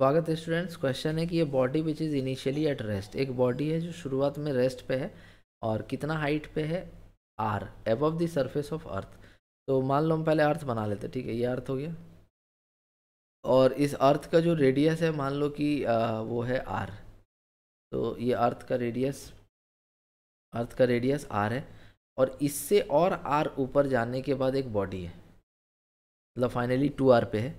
स्वागत है students question है कि ये body which is initially at rest एक बॉडी है जो शुरुआत में रेस्ट पे है और कितना हाइट पे है R above the surface of earth तो मान लो हम पहले अर्थ बना लेते ठीक है ये अर्थ हो गया और इस अर्थ का जो रेडियस है मान लो कि वो है आर तो ये अर्थ का रेडियस अर्थ का रेडियस आर है और इससे और आर ऊपर जाने के बाद एक बॉडी है मतलब फाइनली टू आर पे है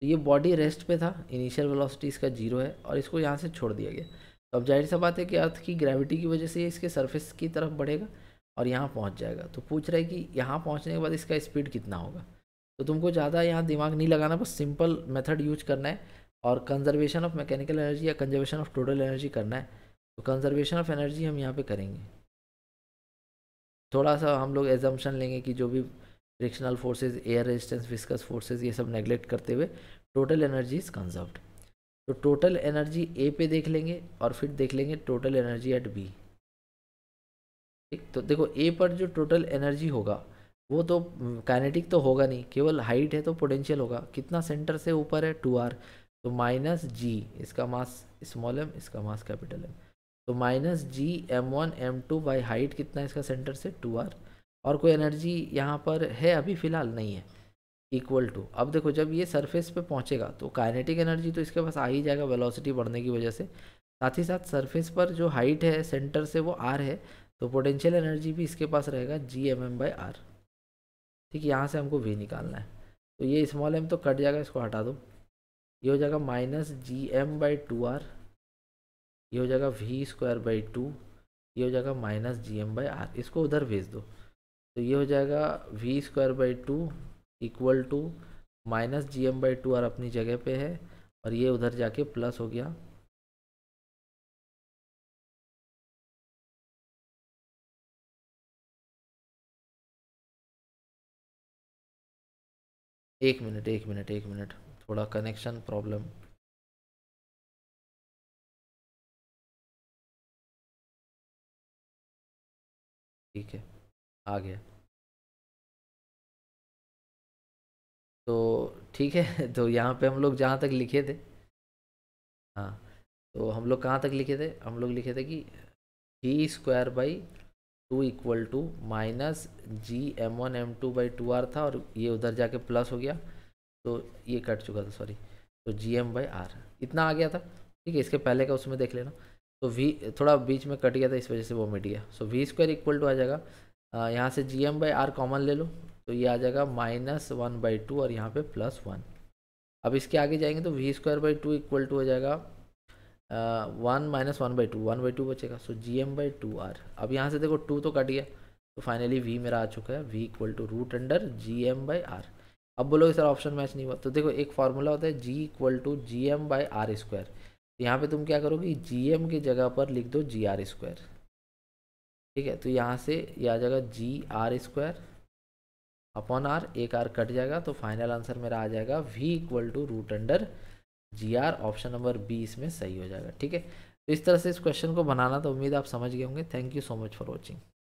तो ये बॉडी रेस्ट पे था इनिशियल वेलोसिटी इसका जीरो है और इसको यहाँ से छोड़ दिया गया तो अब जाहिर सा बात है कि अर्थ की ग्रेविटी की वजह से ये इसके सरफेस की तरफ बढ़ेगा और यहाँ पहुँच जाएगा तो पूछ रहा है कि यहाँ पहुँचने के बाद इसका स्पीड कितना होगा तो तुमको ज़्यादा यहाँ दिमाग नहीं लगाना बस सिंपल मेथड यूज करना है और कंजर्वेशन ऑफ मैकेनिकल एनर्जी या कंजर्वेशन ऑफ टोटल एनर्जी करना है तो कंजर्वेशन ऑफ एनर्जी हम यहाँ पे करेंगे थोड़ा सा हम लोग एजम्पन लेंगे कि जो भी frictional forces air resistance viscous forces ये सब नेग्लेक्ट करते हुए टोटल एनर्जी इज कंजर्व्ड तो टोटल एनर्जी ए पे देख लेंगे और फिर देख लेंगे टोटल एनर्जी एट बी ठीक तो देखो ए पर जो टोटल एनर्जी होगा वो तो काइनेटिक तो होगा नहीं केवल हाइट है तो पोटेंशियल होगा कितना सेंटर से ऊपर है टू आर तो माइनस जी इसका मास स्मॉल एम इसका मास कैपिटल एम तो minus G M one M two by height कितना इसका सेंटर से टू आर और कोई एनर्जी यहाँ पर है अभी फ़िलहाल नहीं है इक्वल टू अब देखो जब ये सरफेस पे पहुँचेगा तो काइनेटिक एनर्जी तो इसके पास आ ही जाएगा वेलोसिटी बढ़ने की वजह से साथ ही साथ सरफेस पर जो हाइट है सेंटर से वो आर है तो पोटेंशियल एनर्जी भी इसके पास रहेगा G M M by R ठीक है यहाँ से हमको वी निकालना है तो ये स्मॉल एम तो कट जाएगा इसको हटा दो ये हो जाएगा minus G M by two R ये हो जाएगा वी स्क्वायर बाई टू ये हो जाएगा minus G M by R इसको उधर भेज दो तो ये हो जाएगा V square by two equal to minus G M by two R अपनी जगह पे है और ये उधर जाके प्लस हो गया एक मिनट एक मिनट एक मिनट थोड़ा कनेक्शन प्रॉब्लम ठीक है आ गया तो ठीक है तो यहाँ पे हम लोग जहाँ तक लिखे थे हाँ तो हम लोग कहाँ तक लिखे थे हम लोग लिखे थे कि G square by two equal to minus G M one M two by two R था और ये उधर जाके प्लस हो गया तो ये कट चुका था सॉरी तो जी एम बाई आर इतना आ गया था ठीक है इसके पहले का उसमें देख लेना तो वी थोड़ा बीच में कट गया था इस वजह से वो मिट गया so V square equal to आ जाएगा यहाँ से G M by R common ले लो तो ये आ जाएगा माइनस वन बाई टू और यहाँ पे प्लस वन अब इसके आगे जाएंगे तो V square by two equal to हो जाएगा one minus one by two one by two बचेगा so G M by two R अब यहाँ से देखो टू तो कट गया तो फाइनली वी मेरा आ चुका है V equal to root under G M by R अब बोलोगे सर ऑप्शन मैच नहीं हुआ तो देखो एक फार्मूला होता है G equal to G M by R square यहाँ पे तुम क्या करोगे जी एम की जगह पर लिख दो जी आर स्क्वायर ठीक है तो यहाँ से ये आ जाएगा G R square upon R एक आर कट जाएगा तो फाइनल आंसर मेरा आ जाएगा V equal to root under G R option number B इसमें सही हो जाएगा ठीक है तो इस तरह से इस क्वेश्चन को बनाना तो उम्मीद आप समझ गए होंगे thank you so much for watching